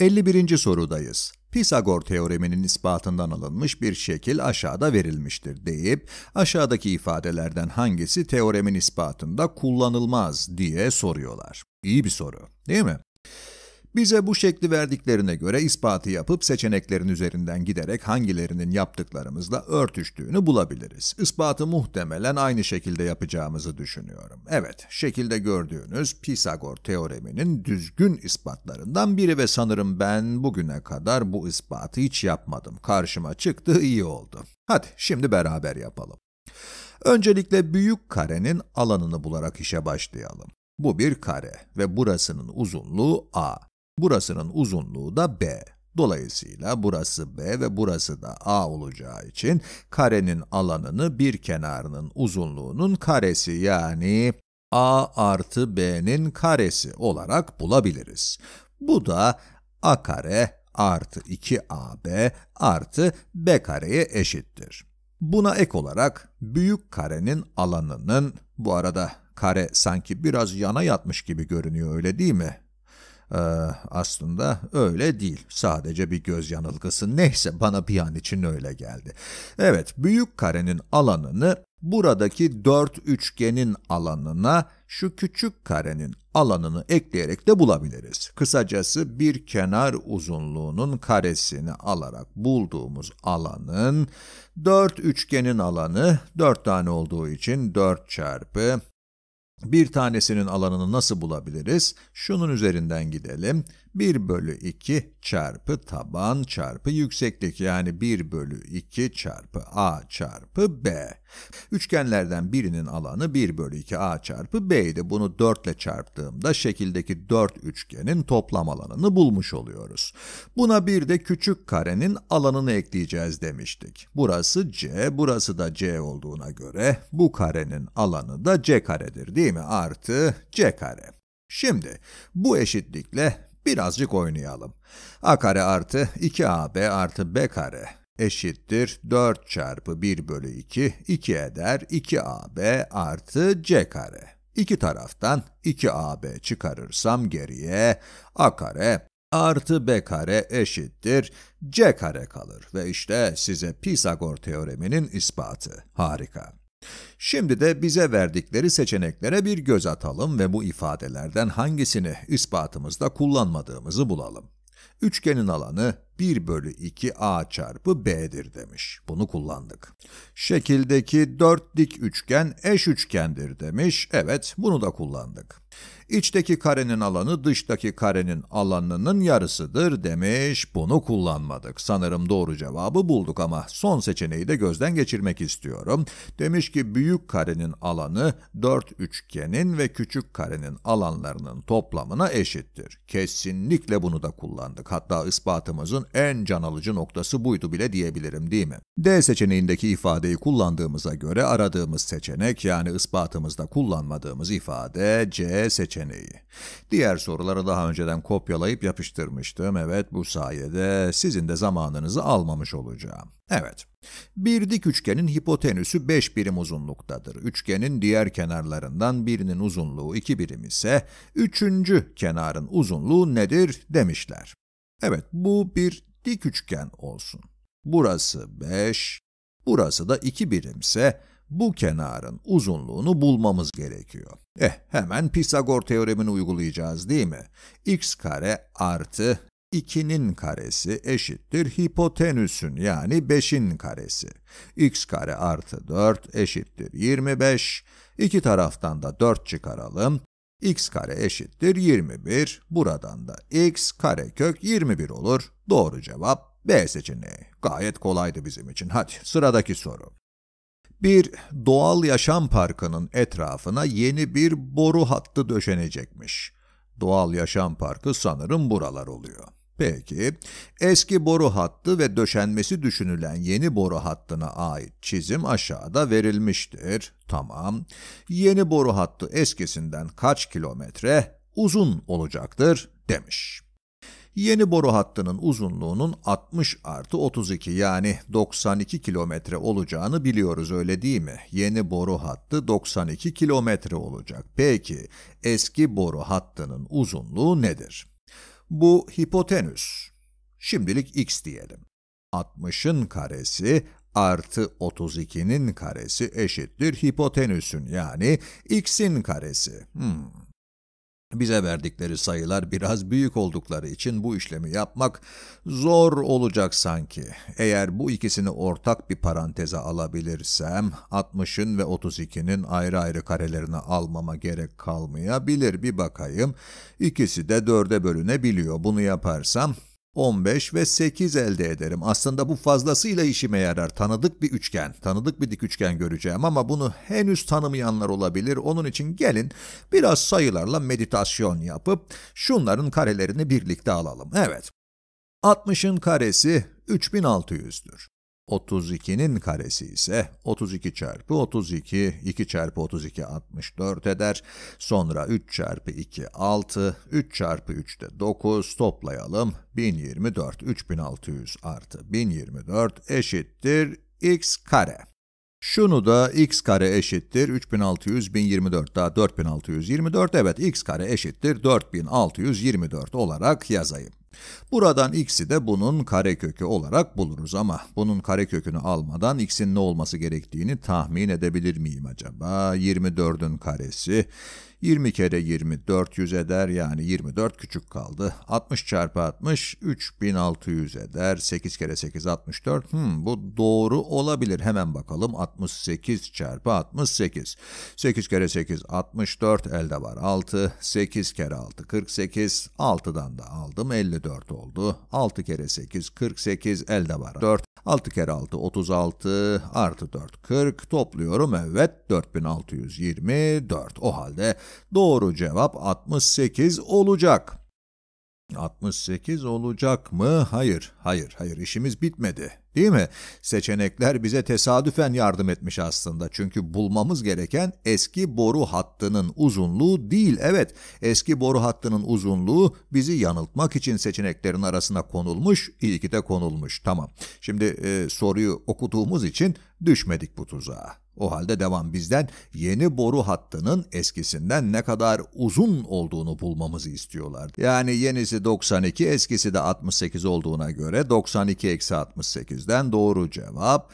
51. sorudayız. Pisagor teoreminin ispatından alınmış bir şekil aşağıda verilmiştir deyip aşağıdaki ifadelerden hangisi teoremin ispatında kullanılmaz diye soruyorlar. İyi bir soru, değil mi? Bize bu şekli verdiklerine göre ispatı yapıp seçeneklerin üzerinden giderek hangilerinin yaptıklarımızla örtüştüğünü bulabiliriz. İspatı muhtemelen aynı şekilde yapacağımızı düşünüyorum. Evet, şekilde gördüğünüz Pisagor teoreminin düzgün ispatlarından biri ve sanırım ben bugüne kadar bu ispatı hiç yapmadım. Karşıma çıktı, iyi oldu. Hadi şimdi beraber yapalım. Öncelikle büyük karenin alanını bularak işe başlayalım. Bu bir kare ve burasının uzunluğu a. Burasının uzunluğu da b. Dolayısıyla burası b ve burası da a olacağı için karenin alanını bir kenarının uzunluğunun karesi yani a artı b'nin karesi olarak bulabiliriz. Bu da a kare artı 2ab artı b kareye eşittir. Buna ek olarak büyük karenin alanının, bu arada kare sanki biraz yana yatmış gibi görünüyor öyle değil mi? Ee, aslında öyle değil. Sadece bir göz yanılgısı. Neyse bana bir an için öyle geldi. Evet, büyük karenin alanını buradaki dört üçgenin alanına şu küçük karenin alanını ekleyerek de bulabiliriz. Kısacası bir kenar uzunluğunun karesini alarak bulduğumuz alanın dört üçgenin alanı dört tane olduğu için 4 çarpı bir tanesinin alanını nasıl bulabiliriz? Şunun üzerinden gidelim. 1 bölü 2 çarpı taban çarpı yükseklik yani 1 bölü 2 çarpı a çarpı b. Üçgenlerden birinin alanı 1 bölü 2 a çarpı b'ydi. Bunu 4 ile çarptığımda şekildeki 4 üçgenin toplam alanını bulmuş oluyoruz. Buna bir de küçük karenin alanını ekleyeceğiz demiştik. Burası c, burası da c olduğuna göre bu karenin alanı da c karedir değil mi? Artı c kare. Şimdi bu eşitlikle Birazcık oynayalım. A kare artı 2AB artı B kare eşittir 4 çarpı 1 bölü 2, 2 eder 2AB artı C kare. İki taraftan 2AB çıkarırsam geriye A kare artı B kare eşittir C kare kalır. Ve işte size Pisagor teoreminin ispatı. Harika. Şimdi de bize verdikleri seçeneklere bir göz atalım ve bu ifadelerden hangisini ispatımızda kullanmadığımızı bulalım. Üçgenin alanı 1 bölü 2a çarpı b'dir demiş. Bunu kullandık. Şekildeki dört dik üçgen eş üçgendir demiş. Evet, bunu da kullandık. İçteki karenin alanı dıştaki karenin alanının yarısıdır demiş. Bunu kullanmadık. Sanırım doğru cevabı bulduk ama son seçeneği de gözden geçirmek istiyorum. Demiş ki büyük karenin alanı dört üçgenin ve küçük karenin alanlarının toplamına eşittir. Kesinlikle bunu da kullandık. Hatta ispatımızın en can alıcı noktası buydu bile diyebilirim değil mi? D seçeneğindeki ifadeyi kullandığımıza göre aradığımız seçenek yani ispatımızda kullanmadığımız ifade C seçeneği seçeneği. Diğer soruları daha önceden kopyalayıp yapıştırmıştım. Evet bu sayede sizin de zamanınızı almamış olacağım. Evet. Bir dik üçgenin hipotenüsü 5 birim uzunluktadır. Üçgenin diğer kenarlarından birinin uzunluğu 2 birim ise üçüncü kenarın uzunluğu nedir demişler. Evet bu bir dik üçgen olsun. Burası 5, burası da 2 birimse bu kenarın uzunluğunu bulmamız gerekiyor. Eh hemen Pisagor teoremini uygulayacağız değil mi? x kare artı 2'nin karesi eşittir hipotenüsün yani 5'in karesi. x kare artı 4 eşittir 25. İki taraftan da 4 çıkaralım. x kare eşittir 21. Buradan da x kare kök 21 olur. Doğru cevap B seçeneği. Gayet kolaydı bizim için. Hadi sıradaki soru. Bir doğal yaşam parkının etrafına yeni bir boru hattı döşenecekmiş. Doğal yaşam parkı sanırım buralar oluyor. Peki, eski boru hattı ve döşenmesi düşünülen yeni boru hattına ait çizim aşağıda verilmiştir. Tamam. Yeni boru hattı eskisinden kaç kilometre uzun olacaktır demiş. Yeni boru hattının uzunluğunun 60 artı 32 yani 92 kilometre olacağını biliyoruz öyle değil mi? Yeni boru hattı 92 kilometre olacak. Peki eski boru hattının uzunluğu nedir? Bu hipotenüs. Şimdilik x diyelim. 60'ın karesi artı 32'nin karesi eşittir hipotenüsün yani x'in karesi. Hmm. Bize verdikleri sayılar biraz büyük oldukları için bu işlemi yapmak zor olacak sanki. Eğer bu ikisini ortak bir paranteze alabilirsem 60'ın ve 32'nin ayrı ayrı karelerini almama gerek kalmayabilir bir bakayım. ikisi de 4'e bölünebiliyor. Bunu yaparsam 15 ve 8 elde ederim. Aslında bu fazlasıyla işime yarar. Tanıdık bir üçgen, tanıdık bir dik üçgen göreceğim ama bunu henüz tanımayanlar olabilir. Onun için gelin biraz sayılarla meditasyon yapıp şunların karelerini birlikte alalım. Evet, 60'ın karesi 3600'dür. 32'nin karesi ise 32 çarpı 32, 2 çarpı 32 64 eder. Sonra 3 çarpı 2 6, 3 çarpı 3 de 9 toplayalım. 1024, 3600 artı 1024 eşittir x kare. Şunu da x kare eşittir 3600, 1024 daha 4624, evet x kare eşittir 4624 olarak yazayım. Buradan x'i de bunun karekökü olarak buluruz ama bunun karekökünü almadan x'in ne olması gerektiğini tahmin edebilir miyim acaba? 24'ün karesi 20 kere 20 400 eder yani 24 küçük kaldı. 60 çarpı 60 3600 eder. 8 kere 8 64. Hmm, bu doğru olabilir. Hemen bakalım 68 çarpı 68. 8 kere 8 64 elde var 6. 8 kere 6 48. 6'dan da aldım 54 oldu. 6 kere 8 48 elde var 4. 6 kere 6 36 artı 4 40 topluyorum evet 4624 o halde doğru cevap 68 olacak. 68 olacak mı? Hayır, hayır, hayır işimiz bitmedi. Değil mi? Seçenekler bize tesadüfen yardım etmiş aslında. Çünkü bulmamız gereken eski boru hattının uzunluğu değil. Evet, eski boru hattının uzunluğu bizi yanıltmak için seçeneklerin arasına konulmuş. İyi ki de konulmuş. Tamam. Şimdi e, soruyu okuduğumuz için düşmedik bu tuzağa. O halde devam bizden yeni boru hattının eskisinden ne kadar uzun olduğunu bulmamızı istiyorlar. Yani yenisi 92, eskisi de 68 olduğuna göre 92-68'den eksi doğru cevap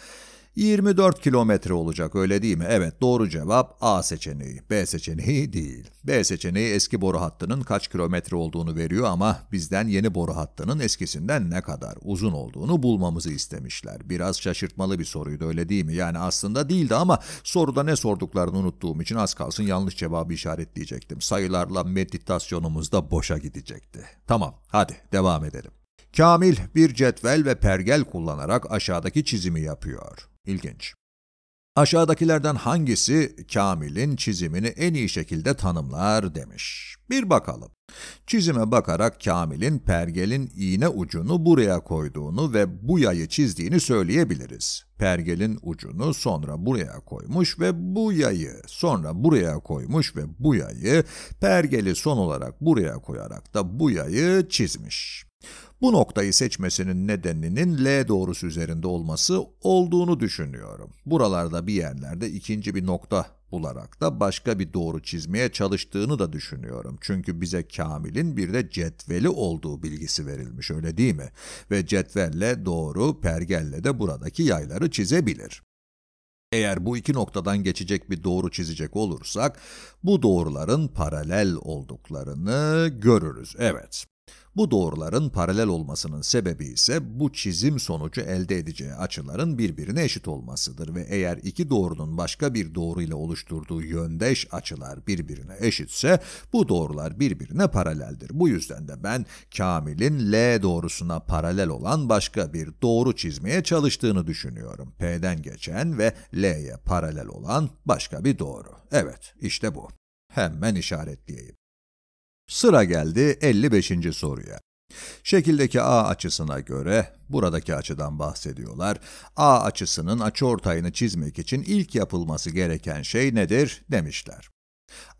24 kilometre olacak öyle değil mi? Evet doğru cevap A seçeneği. B seçeneği değil. B seçeneği eski boru hattının kaç kilometre olduğunu veriyor ama bizden yeni boru hattının eskisinden ne kadar uzun olduğunu bulmamızı istemişler. Biraz şaşırtmalı bir soruydu öyle değil mi? Yani aslında değildi ama soruda ne sorduklarını unuttuğum için az kalsın yanlış cevabı işaretleyecektim. Sayılarla meditasyonumuz da boşa gidecekti. Tamam hadi devam edelim. Kamil bir cetvel ve pergel kullanarak aşağıdaki çizimi yapıyor. İlginç. Aşağıdakilerden hangisi Kamil'in çizimini en iyi şekilde tanımlar demiş. Bir bakalım. Çizime bakarak Kamil'in pergelin iğne ucunu buraya koyduğunu ve bu yayı çizdiğini söyleyebiliriz. Pergelin ucunu sonra buraya koymuş ve bu yayı sonra buraya koymuş ve bu yayı pergeli son olarak buraya koyarak da bu yayı çizmiş. Bu noktayı seçmesinin nedeninin L doğrusu üzerinde olması olduğunu düşünüyorum. Buralarda bir yerlerde ikinci bir nokta bularak da başka bir doğru çizmeye çalıştığını da düşünüyorum. Çünkü bize Kamil'in bir de cetveli olduğu bilgisi verilmiş öyle değil mi? Ve cetvelle doğru, pergelle de buradaki yayları çizebilir. Eğer bu iki noktadan geçecek bir doğru çizecek olursak, bu doğruların paralel olduklarını görürüz, evet. Bu doğruların paralel olmasının sebebi ise bu çizim sonucu elde edeceği açıların birbirine eşit olmasıdır ve eğer iki doğrunun başka bir doğru ile oluşturduğu yöndeş açılar birbirine eşitse bu doğrular birbirine paraleldir. Bu yüzden de ben Kamil'in L doğrusuna paralel olan başka bir doğru çizmeye çalıştığını düşünüyorum. P'den geçen ve L'ye paralel olan başka bir doğru. Evet, işte bu. Hemen işaretleyeyim. Sıra geldi 55. soruya. Şekildeki A açısına göre, buradaki açıdan bahsediyorlar, A açısının açıortayını çizmek için ilk yapılması gereken şey nedir demişler.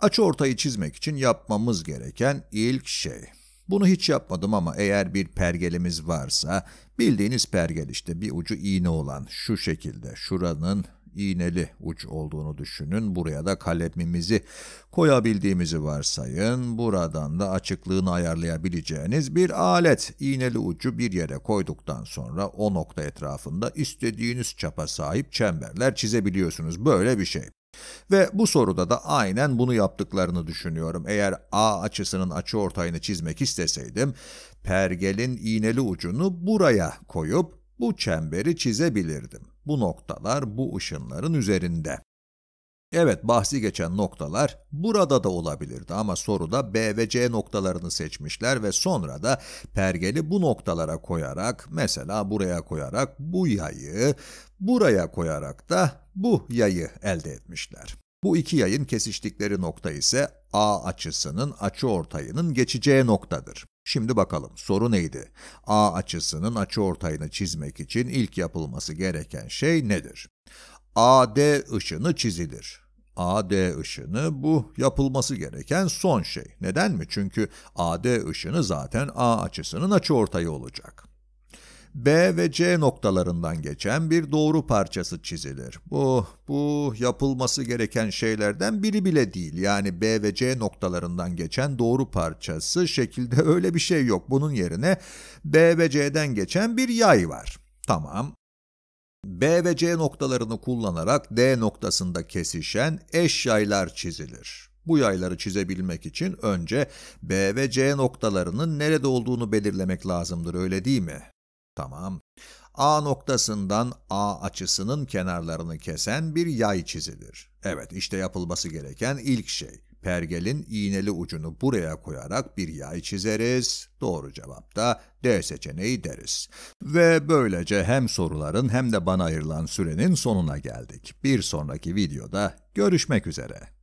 Açıortayı çizmek için yapmamız gereken ilk şey. Bunu hiç yapmadım ama eğer bir pergelimiz varsa, bildiğiniz pergel işte bir ucu iğne olan şu şekilde, şuranın iğneli uç olduğunu düşünün. Buraya da kalemimizi koyabildiğimizi varsayın. Buradan da açıklığını ayarlayabileceğiniz bir alet. İğneli ucu bir yere koyduktan sonra o nokta etrafında istediğiniz çapa sahip çemberler çizebiliyorsunuz. Böyle bir şey. Ve bu soruda da aynen bunu yaptıklarını düşünüyorum. Eğer A açısının açı ortayını çizmek isteseydim, pergelin iğneli ucunu buraya koyup bu çemberi çizebilirdim. Bu noktalar bu ışınların üzerinde. Evet bahsi geçen noktalar burada da olabilirdi ama soruda B ve C noktalarını seçmişler ve sonra da pergeli bu noktalara koyarak mesela buraya koyarak bu yayı, buraya koyarak da bu yayı elde etmişler. Bu iki yayın kesiştikleri nokta ise A açısının açıortayının geçeceği noktadır. Şimdi bakalım soru neydi? A açısının açıortayını çizmek için ilk yapılması gereken şey nedir? AD ışını çizilir. AD ışını bu yapılması gereken son şey. Neden mi? Çünkü AD ışını zaten A açısının açıortayı olacak. B ve C noktalarından geçen bir doğru parçası çizilir. Bu, bu yapılması gereken şeylerden biri bile değil. Yani B ve C noktalarından geçen doğru parçası şekilde öyle bir şey yok. Bunun yerine B ve C'den geçen bir yay var. Tamam. B ve C noktalarını kullanarak D noktasında kesişen eş yaylar çizilir. Bu yayları çizebilmek için önce B ve C noktalarının nerede olduğunu belirlemek lazımdır öyle değil mi? Tamam. A noktasından A açısının kenarlarını kesen bir yay çizilir. Evet, işte yapılması gereken ilk şey. Pergelin iğneli ucunu buraya koyarak bir yay çizeriz. Doğru cevap da D seçeneği deriz. Ve böylece hem soruların hem de bana ayrılan sürenin sonuna geldik. Bir sonraki videoda görüşmek üzere.